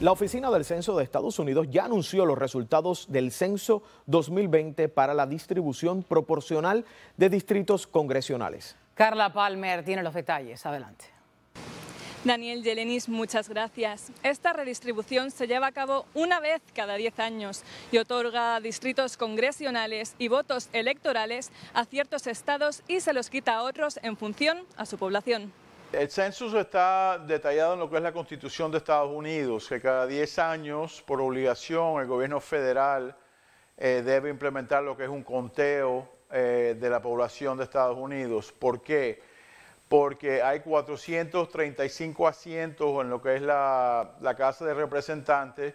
La Oficina del Censo de Estados Unidos ya anunció los resultados del Censo 2020 para la distribución proporcional de distritos congresionales. Carla Palmer tiene los detalles. Adelante. Daniel Yelenis, muchas gracias. Esta redistribución se lleva a cabo una vez cada 10 años y otorga distritos congresionales y votos electorales a ciertos estados y se los quita a otros en función a su población. El censo está detallado en lo que es la Constitución de Estados Unidos, que cada 10 años, por obligación, el gobierno federal eh, debe implementar lo que es un conteo eh, de la población de Estados Unidos. ¿Por qué? Porque hay 435 asientos en lo que es la, Casa de Representantes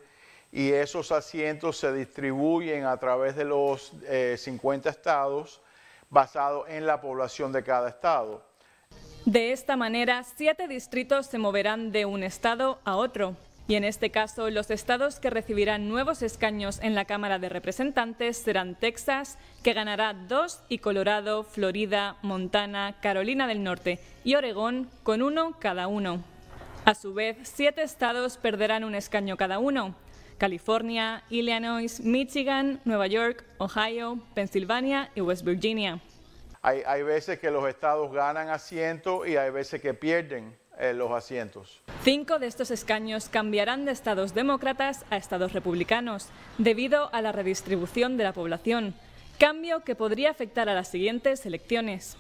y esos asientos se distribuyen a través de los 50 eh, estados basados en la población de cada estado. De esta manera, siete distritos se moverán de un estado a otro. Y en este caso, los estados que recibirán nuevos escaños en la Cámara de Representantes serán Texas, que ganará dos, y Colorado, Florida, Montana, Carolina del Norte y Oregón, con uno cada uno. A su vez, siete estados perderán un escaño cada uno. California, Illinois, Michigan, Nueva York, Ohio, Pensilvania y West Virginia. Hay, veces que los estados ganan asientos y hay veces que pierden eh, los asientos. Cinco de estos escaños cambiarán de estados demócratas a estados republicanos, debido a la redistribución de la población, cambio que podría afectar a las siguientes elecciones.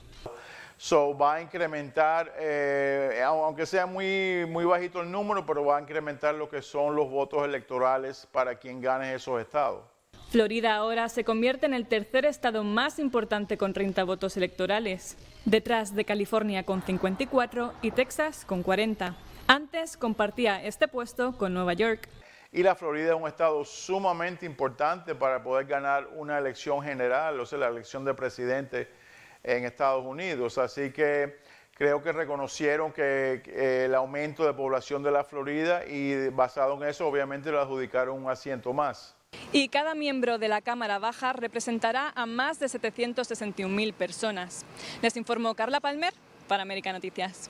So, va a incrementar, eh, aunque sea muy, muy bajito el número, pero va a incrementar lo que son los votos electorales para quien gane esos estados. Florida ahora se convierte en el tercer estado más importante con 30 votos electorales, detrás de California con 54 y Texas con 40. Antes compartía este puesto con Nueva York. Y la Florida es un estado sumamente importante para poder ganar una elección general, o sea, la elección de presidente en Estados Unidos. Así que creo que reconocieron que el aumento de población de la Florida y basado en eso, obviamente, le adjudicaron un asiento más. Y cada miembro de la Cámara Baja representará a más de 761.000 personas. Les informó Carla Palmer para América Noticias.